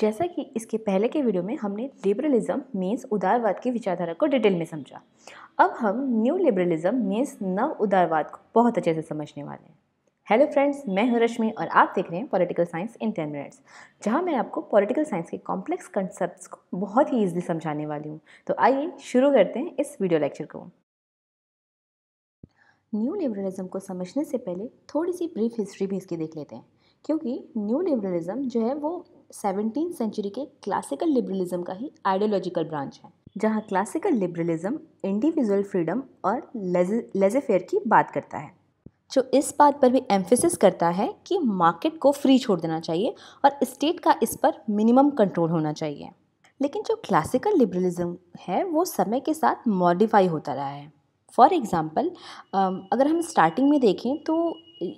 जैसा कि इसके पहले के वीडियो में हमने लिबरलिज्म मीन्स उदारवाद की विचारधारा को डिटेल में समझा अब हम न्यू लिबरलिज्म मीन्स नव उदारवाद को बहुत अच्छे से समझने वाले हैं हेलो फ्रेंड्स मैं हूं रश्मि और आप देख रहे हैं political science in ten minutes जहां मैं आपको पॉलिटिकल साइंस के कॉम्प्लेक्स कंसेप्ट को बहुत ही ईजिली समझाने वाली हूँ तो आइए शुरू करते हैं इस वीडियो लेक्चर को न्यू लिबरलिज्म को समझने से पहले थोड़ी सी ब्रीफ हिस्ट्री भी इसकी देख लेते हैं क्योंकि न्यू लिबरलिज्म जो है वो सेवनटीन सेंचुरी के क्लासिकल लिबरलिज्म का ही आइडियोलॉजिकल ब्रांच है जहाँ क्लासिकल लिबरलिज्म इंडिविजुअल फ्रीडम और लेजेफेयर की बात करता है जो इस बात पर भी एम्फेसिस करता है कि मार्केट को फ्री छोड़ देना चाहिए और स्टेट का इस पर मिनिमम कंट्रोल होना चाहिए लेकिन जो क्लासिकल लिबरलिज्म है वो समय के साथ मॉडिफाई होता रहा है फॉर एग्ज़ाम्पल अगर हम स्टार्टिंग में देखें तो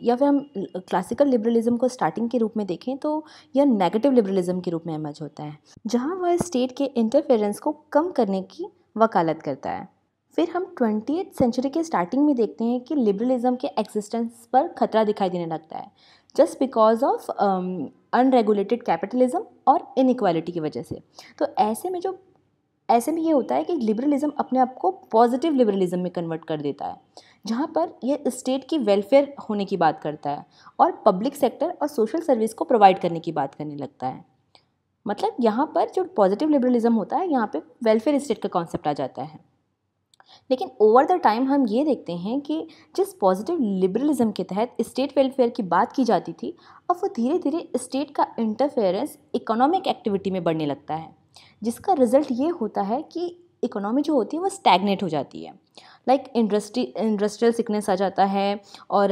या फिर हम क्लासिकल लिबरलिज्म को स्टार्टिंग के रूप में देखें तो यह नेगेटिव लिबरलिज्म के रूप में एमर्ज होता है जहां वह स्टेट के इंटरफेरेंस को कम करने की वकालत करता है फिर हम ट्वेंटी सेंचुरी के स्टार्टिंग में देखते हैं कि लिबरलिज्म के एग्जिस्टेंस पर खतरा दिखाई देने लगता है just because of unregulated capitalism और इनक्वालिटी की वजह से तो ऐसे में जो ऐसे में ये होता है कि लिबरलिज्म अपने आप को पॉजिटिव लिबरलिज्म में कन्वर्ट कर देता है जहाँ पर यह स्टेट की वेलफेयर होने की बात करता है और पब्लिक सेक्टर और सोशल सर्विस को प्रोवाइड करने की बात करने लगता है मतलब यहाँ पर जो पॉजिटिव लिबरलिज्म होता है यहाँ पे वेलफेयर स्टेट का कॉन्सेप्ट आ जाता है लेकिन ओवर द टाइम हम ये देखते हैं कि जिस पॉजिटिव लिबरलिज्म के तहत स्टेट वेलफेयर की बात की जाती थी अब वो धीरे धीरे स्टेट का इंटरफेरेंस इकोनॉमिक एक्टिविटी में बढ़ने लगता है जिसका रिज़ल्ट ये होता है कि इकोनॉमी जो होती है वो स्टैगनेट हो जाती है लाइक इंडस्ट्री इंडस्ट्रियल सिकनेस आ जाता है और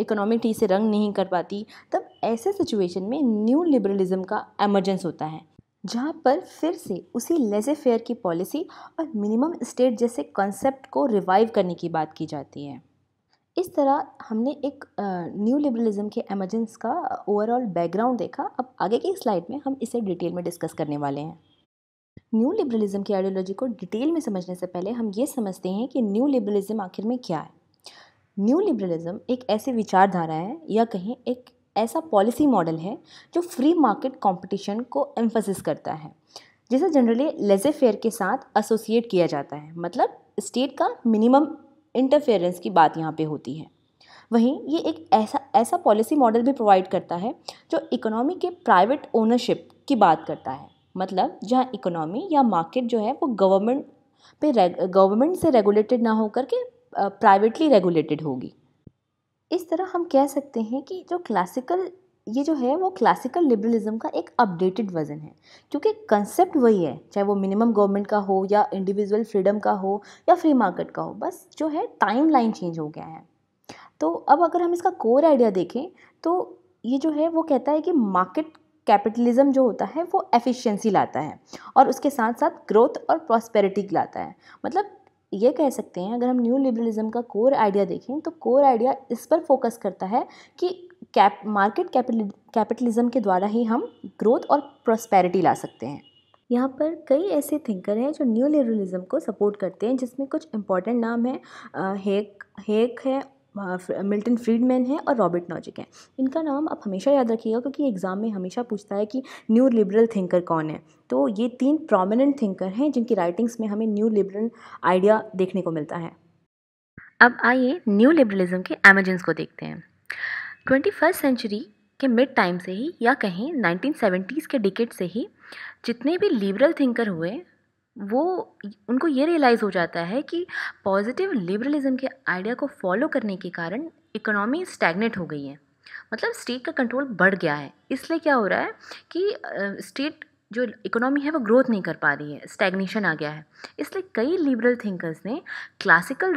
इकोनॉमी um, टी से रंग नहीं कर पाती तब ऐसे सिचुएशन में न्यू लिबरलिज्म का एमरजेंस होता है जहाँ पर फिर से उसी लेजे फेयर की पॉलिसी और मिनिमम स्टेट जैसे कॉन्सेप्ट को रिवाइव करने की बात की जाती है इस तरह हमने एक न्यू लिबरलिज्म के एमरजेंस का ओवरऑल बैकग्राउंड देखा अब आगे की स्लाइड में हम इसे डिटेल में डिस्कस करने वाले हैं न्यू लिबरलिज्म की आइडियोलॉजी को डिटेल में समझने से पहले हम ये समझते हैं कि न्यू लिबरलिज्म आखिर में क्या है न्यू लिबरलिज्म एक ऐसी विचारधारा है या कहें एक ऐसा पॉलिसी मॉडल है जो फ्री मार्केट कंपटीशन को एम्फोसिस करता है जिसे जनरली लेजे फेयर के साथ एसोसिएट किया जाता है मतलब स्टेट का मिनिमम इंटरफेरेंस की बात यहाँ पे होती है वहीं ये एक ऐसा ऐसा पॉलिसी मॉडल भी प्रोवाइड करता है जो इकोनॉमी के प्राइवेट ओनरशिप की बात करता है मतलब जहाँ इकोनॉमी या मार्केट जो है वो गवर्नमेंट पे गवर्नमेंट से रेगुलेटेड ना होकर के प्राइवेटली रेगुलेटेड होगी इस तरह हम कह सकते हैं कि जो क्लासिकल ये जो है वो क्लासिकल लिबरलिज्म का एक अपडेटेड वर्जन है क्योंकि कंसेप्ट वही है चाहे वो मिनिमम गवर्नमेंट का हो या इंडिविजुअल फ्रीडम का हो या फ्री मार्केट का हो बस जो है टाइम लाइन चेंज हो गया है तो अब अगर हम इसका कोर आइडिया देखें तो ये जो है वो कहता है कि मार्केट कैपिटलिज्म जो होता है वो एफिशिएंसी लाता है और उसके साथ साथ ग्रोथ और प्रॉस्पेरिटी लाता है मतलब ये कह सकते हैं अगर हम न्यू लिबरलिज्म का कोर आइडिया देखें तो कोर आइडिया इस पर फोकस करता है कि कैप मार्केट कैपिटलिज्म के द्वारा ही हम ग्रोथ और प्रॉस्पेरिटी ला सकते हैं यहाँ पर कई ऐसे थिंकर हैं जो न्यू लिबरलिज्म को सपोर्ट करते हैं जिसमें कुछ इंपॉर्टेंट नाम है हेक हेक है मिल्टन फ्रीडमैन हैं और रॉबर्ट नॉजिक हैं इनका नाम आप हमेशा याद रखिएगा क्योंकि एग्ज़ाम में हमेशा पूछता है कि न्यू लिबरल थिंकर कौन है तो ये तीन प्रोमिनेंट थिंकर हैं जिनकी राइटिंग्स में हमें न्यू लिबरल आइडिया देखने को मिलता है अब आइए न्यू लिबरलिज्म के एमरजेंस को देखते हैं ट्वेंटी फर्स्ट सेंचुरी के मिड टाइम से ही या कहें सेवेंटीज़ के डिकेट से ही जितने भी लिबरल थिंकर हुए वो उनको ये रियलाइज़ हो जाता है कि पॉजिटिव लिबरलिज़म के आइडिया को फॉलो करने के कारण इकोनॉमी स्टैगनेट हो गई है मतलब स्टेट का कंट्रोल बढ़ गया है इसलिए क्या हो रहा है कि स्टेट जो इकोनॉमी है वो ग्रोथ नहीं कर पा रही है स्टैग्नेशन आ गया है इसलिए कई लिबरल थिंकर्स ने क्लासिकल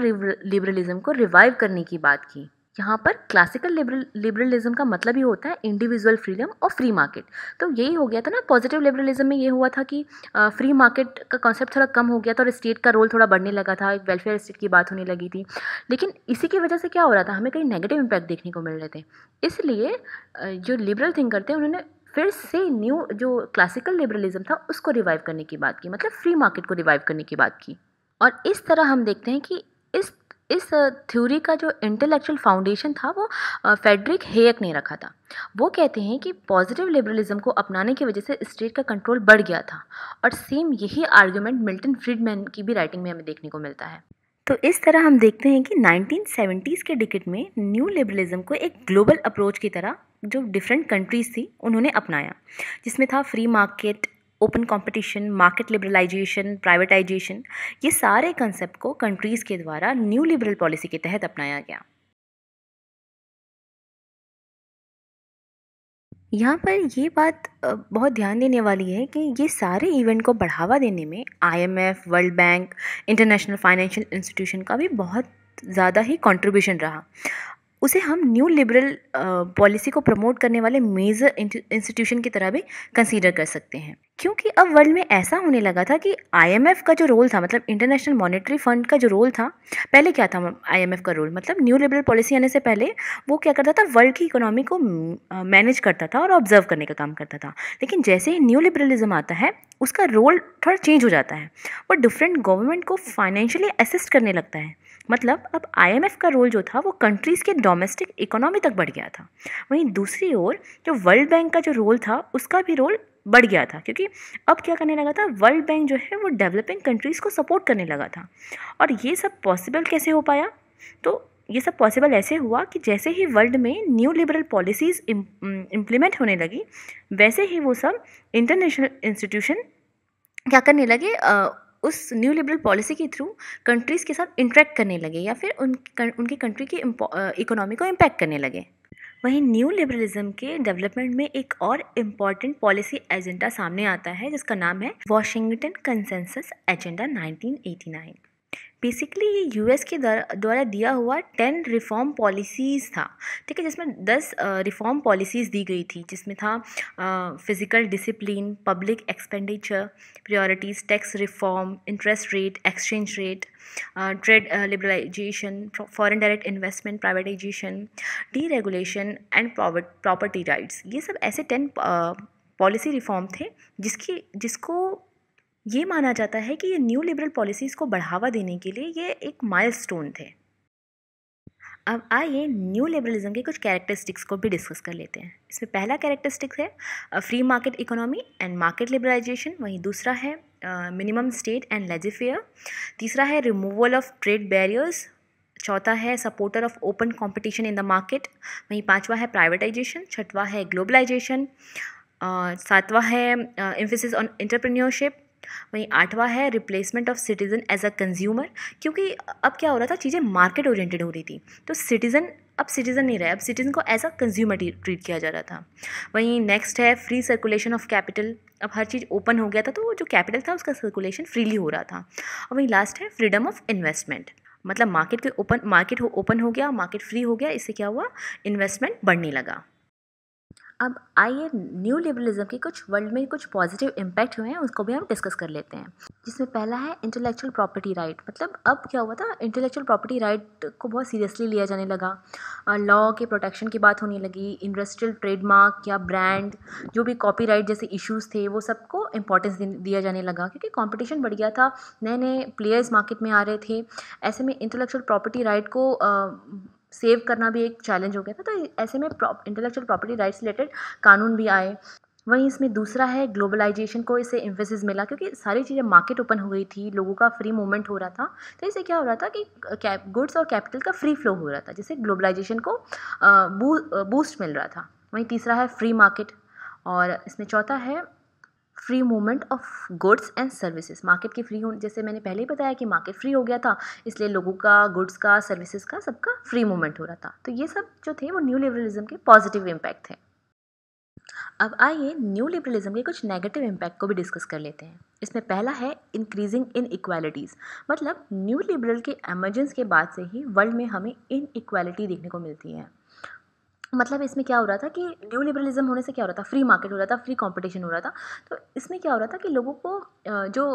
लिबरलिज़म को रिवाइव करने की बात की यहाँ पर क्लासिकल लिबरल लिबरलिज्म का मतलब ही होता है इंडिविजुअल फ्रीडम और फ्री मार्केट तो यही हो गया था ना पॉजिटिव लिबरलिज्म में ये हुआ था कि फ्री मार्केट का कॉन्सेप्ट थोड़ा कम हो गया था और स्टेट का रोल थोड़ा बढ़ने लगा था एक वेलफेयर स्टेट की बात होने लगी थी लेकिन इसी की वजह से क्या हो रहा था हमें कई नेगेटिव इम्पैक्ट देखने को मिल रहे थे इसलिए जो लिबरल थिंकर थे उन्होंने फिर से न्यू जो क्लासिकल लिबरलिज्म था उसको रिवाइव करने की बात की मतलब फ्री मार्केट को रिवाइव करने की बात की और इस तरह हम देखते हैं कि इस इस थ्योरी का जो इंटेलेक्चुअल फाउंडेशन था वो फेडरिक हेयक ने रखा था वो कहते हैं कि पॉजिटिव लिबरलिज्म को अपनाने की वजह से स्टेट का कंट्रोल बढ़ गया था और सेम यही आर्ग्यूमेंट मिल्टन फ्रीडमैन की भी राइटिंग में हमें देखने को मिलता है तो इस तरह हम देखते हैं कि 1970s के डिकट में न्यू लिबरलिज्म को एक ग्लोबल अप्रोच की तरह जो डिफरेंट कंट्रीज थी उन्होंने अपनाया जिसमें था free market open competition market liberalisation privatisation ये सारे कंसेप्ट को कंट्रीज़ के द्वारा न्यू लिबरल पॉलिसी के तहत अपनाया गया यहाँ पर ये बात बहुत ध्यान देने वाली है कि ये सारे इवेंट को बढ़ावा देने में IMF, world bank international financial institution का भी बहुत ज़्यादा ही कंट्रीब्यूशन रहा उसे हम न्यू लिबरल पॉलिसी को प्रमोट करने वाले मेजर इंस्टीट्यूशन की तरह भी कंसीडर कर सकते हैं क्योंकि अब वर्ल्ड में ऐसा होने लगा था कि आईएमएफ का जो रोल था मतलब इंटरनेशनल मॉनेटरी फंड का जो रोल था पहले क्या था आईएमएफ का रोल मतलब न्यू लिबरल पॉलिसी आने से पहले वो क्या करता था वर्ल्ड की इकोनॉमी को मैनेज करता था और ऑब्जर्व करने का काम करता था लेकिन जैसे ही न्यू लिबरलिज्म आता है उसका रोल थोड़ा चेंज हो जाता है और डिफरेंट गवर्नमेंट को फाइनेंशियली असिस्ट करने लगता है मतलब अब आईएमएफ का रोल जो था वो कंट्रीज़ के डोमेस्टिक इकोनॉमी तक बढ़ गया था वहीं दूसरी ओर जो वर्ल्ड बैंक का जो रोल था उसका भी रोल बढ़ गया था क्योंकि अब क्या करने लगा था वर्ल्ड बैंक जो है वो डेवलपिंग कंट्रीज़ को सपोर्ट करने लगा था और ये सब पॉसिबल कैसे हो पाया तो ये सब पॉसिबल ऐसे हुआ कि जैसे ही वर्ल्ड में न्यू लिबरल पॉलिसीज़ इम्प्लीमेंट होने लगी वैसे ही वो सब इंटरनेशनल इंस्टीट्यूशन क्या करने लगे उस न्यू लिबरल पॉलिसी के थ्रू कंट्रीज़ के साथ इंट्रैक्ट करने लगे या फिर उन उनकी कंट्री की इकोनॉमी को इम्पैक्ट करने लगे वहीं न्यू लिबरलिज्म के डेवलपमेंट में एक और इम्पॉर्टेंट पॉलिसी एजेंडा सामने आता है जिसका नाम है वॉशिंगटन कंसेंसस एजेंडा 1989 बेसिकली ये यूएस के द्वारा दिया हुआ टेन रिफॉर्म पॉलिसीज़ था ठीक है जिसमें दस रिफॉर्म पॉलिसीज़ दी गई थी जिसमें था physical discipline public expenditure priorities tax reform interest rate exchange rate trade liberalisation foreign direct investment privatisation deregulation and property rights ये सब ऐसे टेन पॉलिसी रिफॉर्म थे जिसकी जिसको ये माना जाता है कि ये न्यू लिबरल पॉलिसीज़ को बढ़ावा देने के लिए ये एक माइलस्टोन थे अब आइए न्यू लिबरलिज्म के कुछ कैरेक्टरिस्टिक्स को भी डिस्कस कर लेते हैं इसमें पहला कैरेक्टरिस्टिक्स है free market economy and market liberalisation वहीं दूसरा है मिनिमम स्टेट एंड लेजिफेयर तीसरा है रिमूवल ऑफ ट्रेड बैरियर्स चौथा है supporter of open competition in the market वहीं पाँचवा है प्राइवेटाइजेशन छठवा है ग्लोबलाइजेशन सातवा है एम्फोसिस ऑन एंटरप्रेन्योरशिप वहीं आठवां है replacement of citizen as a consumer क्योंकि अब क्या हो रहा था चीज़ें मार्केट ओरिएंटेड हो रही थी तो सिटीज़न अब सिटीज़न नहीं रहा अब सिटीज़न को एज अ कंज्यूमर ट्रीट किया जा रहा था वहीं नेक्स्ट है फ्री सर्कुलेशन ऑफ कैपिटल अब हर चीज़ ओपन हो गया था तो जो कैपिटल था उसका सर्कुलेशन फ्रीली हो रहा था और वहीं लास्ट है फ्रीडम ऑफ इन्वेस्टमेंट मतलब मार्केट के ओपन मार्केट ओपन हो गया मार्केट फ्री हो गया इससे क्या हुआ इन्वेस्टमेंट बढ़ने लगा अब आइए न्यू लिबरलिज्म के कुछ वर्ल्ड में कुछ पॉजिटिव इम्पैक्ट हुए हैं उसको भी हम डिस्कस कर लेते हैं जिसमें पहला है इंटेलेक्चुअल प्रॉपर्टी राइट मतलब अब क्या हुआ था इंटेलेक्चुअल प्रॉपर्टी राइट को बहुत सीरियसली लिया जाने लगा लॉ के प्रोटेक्शन की बात होने लगी इंडस्ट्रियल ट्रेडमार्क या ब्रांड जो भी राइट जैसे इशूज़ थे वो सबको इंपॉर्टेंस दिया जाने लगा क्योंकि कॉम्पिटिशन बढ़ गया था नए नए प्लेयर्स मार्केट में आ रहे थे ऐसे में इंटेलेक्चुअल प्रॉपर्टी राइट को सेव करना भी एक चैलेंज हो गया था तो ऐसे में इंटेलेक्चुअल प्रॉपर्टी राइट्स रिलेटेड कानून भी आए वहीं इसमें दूसरा है ग्लोबलाइजेशन को इसे इम्फेसिस मिला क्योंकि सारी चीज़ें मार्केट ओपन हो गई थी लोगों का फ्री मूवमेंट हो रहा था तो इससे क्या हो रहा था कि गुड्स और कैपिटल का फ्री फ्लो हो रहा था जिससे ग्लोबलाइजेशन को बूस्ट मिल रहा था वहीं तीसरा है फ्री मार्केट और इसमें चौथा है free movement of goods and services market के फ्री जैसे मैंने पहले ही बताया कि मार्केट फ्री हो गया था इसलिए लोगों का गुड्स का सर्विसेज का सबका फ्री मूवमेंट हो रहा था तो ये सब जो थे वो न्यू लिबरलिज्म के पॉजिटिव इम्पैक्ट थे अब आइए न्यू लिबरलिज्म के कुछ नेगेटिव इम्पैक्ट को भी डिस्कस कर लेते हैं इसमें पहला है इंक्रीजिंग इन इक्वालिटीज़ मतलब न्यू लिबरल के एमरजेंस के बाद से ही वर्ल्ड में हमें इन इक्वालिटी देखने को मिलती है मतलब इसमें क्या हो रहा था कि न्यू लिबरलिज्म होने से क्या हो रहा था फ्री मार्केट हो रहा था फ्री कंपटीशन हो रहा था तो इसमें क्या हो रहा था कि लोगों को जो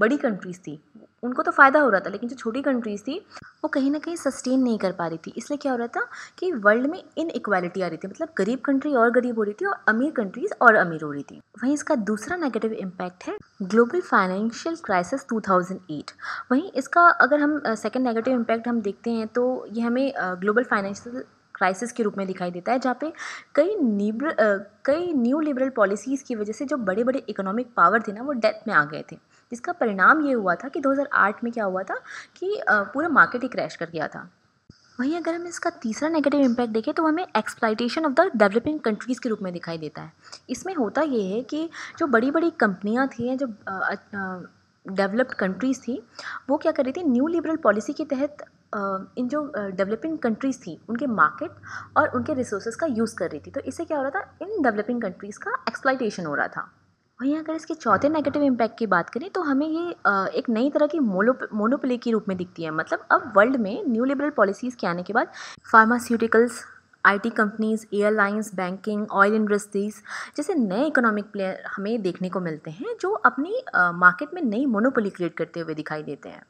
बड़ी कंट्रीज़ थी उनको तो फ़ायदा हो रहा था लेकिन जो छोटी कंट्रीज़ थी वो कहीं ना कहीं सस्टेन नहीं कर पा रही थी इसलिए क्या हो रहा था कि वर्ल्ड में इन इक्वालिटी आ रही थी मतलब गरीब कंट्री और गरीब हो रही थी और अमीर कंट्रीज़ और अमीर हो रही थी वहीं इसका दूसरा नेगेटिव इम्पैक्ट है ग्लोबल फाइनेंशियल क्राइसिस 2008 वहीं इसका अगर हम सेकेंड नेगेटिव इम्पैक्ट हम देखते हैं तो ये हमें ग्लोबल फाइनेंशियल क्राइसिस के रूप में दिखाई देता है जहाँ पे कई नीब्र कई न्यू लिबरल पॉलिसीज़ की वजह से जो बड़े बड़े इकोनॉमिक पावर थे ना वो डेथ में आ गए थे जिसका परिणाम ये हुआ था कि 2008 में क्या हुआ था कि पूरा मार्केट ही क्रैश कर गया था वहीं अगर हम इसका तीसरा नेगेटिव इम्पैक्ट देखें तो हमें exploitation of the developing countries के रूप में दिखाई देता है इसमें होता ये है कि जो बड़ी बड़ी कंपनियाँ थी जो डेवलप्ड कंट्रीज़ थी वो क्या कर रही थी न्यू लिबरल पॉलिसी के तहत इन जो डेवलपिंग कंट्रीज़ थी उनके मार्केट और उनके रिसोर्सेज का यूज़ कर रही थी तो इससे क्या हो रहा था इन डेवलपिंग कंट्रीज़ का एक्सप्लाइटेशन हो रहा था वहीं अगर इसके चौथे नेगेटिव इम्पैक्ट की बात करें तो हमें ये एक नई तरह की मोलो मोनोपली के रूप में दिखती है मतलब अब वर्ल्ड में न्यू लिबरल पॉलिसीज़ के आने के बाद pharmaceuticals IT companies airlines banking oil industries जैसे नए इकोनॉमिक प्लेयर हमें देखने को मिलते हैं जो अपनी मार्केट में नई मोनोपोली क्रिएट करते हुए दिखाई देते हैं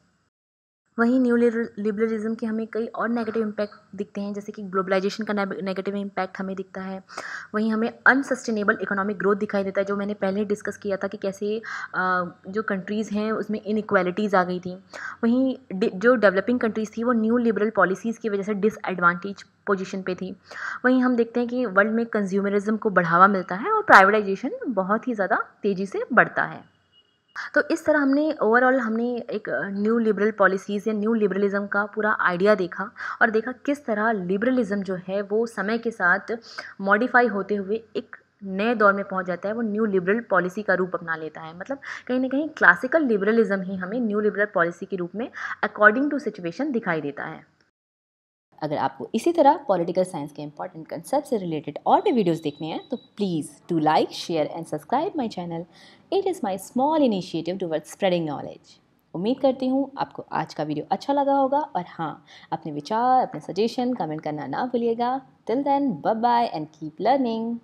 वहीं न्यू लिबरलिज़म के हमें कई और नेगेटिव इम्पैक्ट दिखते हैं जैसे कि ग्लोबलाइजेशन का नेगेटिव इम्पैक्ट हमें दिखता है वहीं हमें अनसस्टेनेबल इकोनॉमिक ग्रोथ दिखाई देता है जो मैंने पहले डिस्कस किया था कि कैसे जो कंट्रीज़ हैं उसमें इनक्वालिटीज़ आ गई थी वहीं जो डेवलपिंग कंट्रीज़ थी वो न्यू लिबरल पॉलिसीज़ की वजह से डिसएडवांटेज पोजीशन पे थी वहीं हम देखते हैं कि वर्ल्ड में कंज्यूमरिज्म को बढ़ावा मिलता है और प्राइवेटाइजेशन बहुत ही ज़्यादा तेज़ी से बढ़ता है तो इस तरह हमने ओवरऑल हमने एक न्यू लिबरल पॉलिसीज़ या न्यू लिबरलिज्म का पूरा आइडिया देखा और देखा किस तरह लिबरलिज़्म जो है वो समय के साथ मॉडिफाई होते हुए एक नए दौर में पहुंच जाता है वो न्यू लिबरल पॉलिसी का रूप अपना लेता है मतलब कहीं ना कहीं क्लासिकल लिबरलिज़म ही हमें न्यू लिबरल पॉलिसी के रूप में अकॉर्डिंग टू सिचुएशन दिखाई देता है अगर आपको इसी तरह पॉलिटिकल साइंस के इंपॉर्टेंट कंसेप्ट से रिलेटेड और भी वीडियोस देखने हैं तो please do like share and subscribe my channel it is my small initiative toward spreading knowledge उम्मीद करती हूँ आपको आज का वीडियो अच्छा लगा होगा और हाँ अपने विचार अपने सजेशन कमेंट करना ना भूलिएगा till then bye bye and keep learning